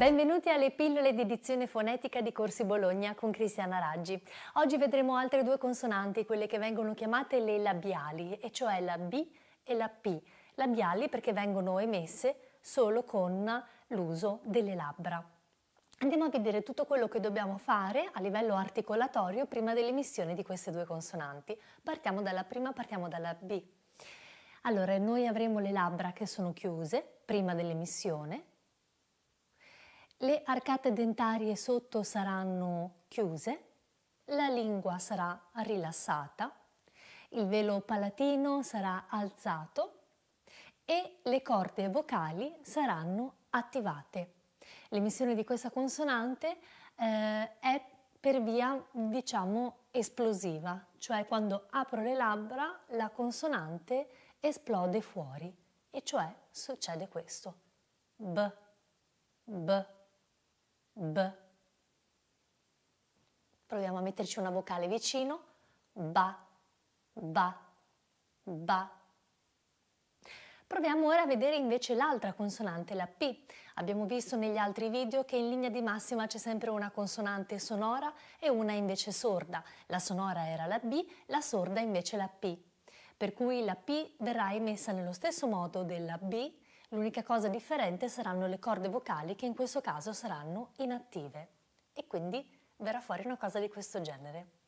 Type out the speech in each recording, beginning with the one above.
Benvenuti alle pillole di edizione fonetica di Corsi Bologna con Cristiana Raggi. Oggi vedremo altre due consonanti, quelle che vengono chiamate le labiali, e cioè la B e la P. Labiali perché vengono emesse solo con l'uso delle labbra. Andiamo a vedere tutto quello che dobbiamo fare a livello articolatorio prima dell'emissione di queste due consonanti. Partiamo dalla prima, partiamo dalla B. Allora, noi avremo le labbra che sono chiuse prima dell'emissione, le arcate dentarie sotto saranno chiuse, la lingua sarà rilassata, il velo palatino sarà alzato e le corde vocali saranno attivate. L'emissione di questa consonante eh, è per via, diciamo, esplosiva, cioè quando apro le labbra la consonante esplode fuori, e cioè succede questo. B, B. B. Proviamo a metterci una vocale vicino. Ba, ba, ba. Proviamo ora a vedere invece l'altra consonante, la P. Abbiamo visto negli altri video che in linea di massima c'è sempre una consonante sonora e una invece sorda. La sonora era la B, la sorda invece la P. Per cui la P verrà emessa nello stesso modo della B L'unica cosa differente saranno le corde vocali che in questo caso saranno inattive e quindi verrà fuori una cosa di questo genere.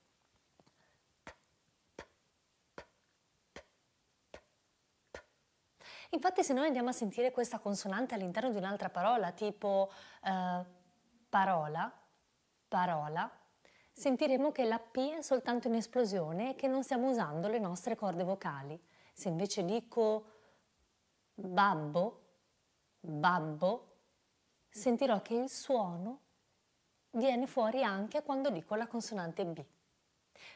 Infatti se noi andiamo a sentire questa consonante all'interno di un'altra parola, tipo eh, parola, parola, sentiremo che la P è soltanto in esplosione e che non stiamo usando le nostre corde vocali. Se invece dico babbo, babbo, sentirò che il suono viene fuori anche quando dico la consonante B.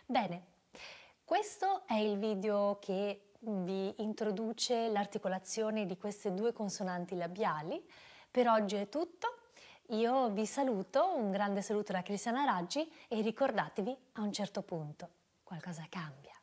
Bene, questo è il video che vi introduce l'articolazione di queste due consonanti labiali. Per oggi è tutto. Io vi saluto, un grande saluto da Cristiana Raggi e ricordatevi a un certo punto qualcosa cambia.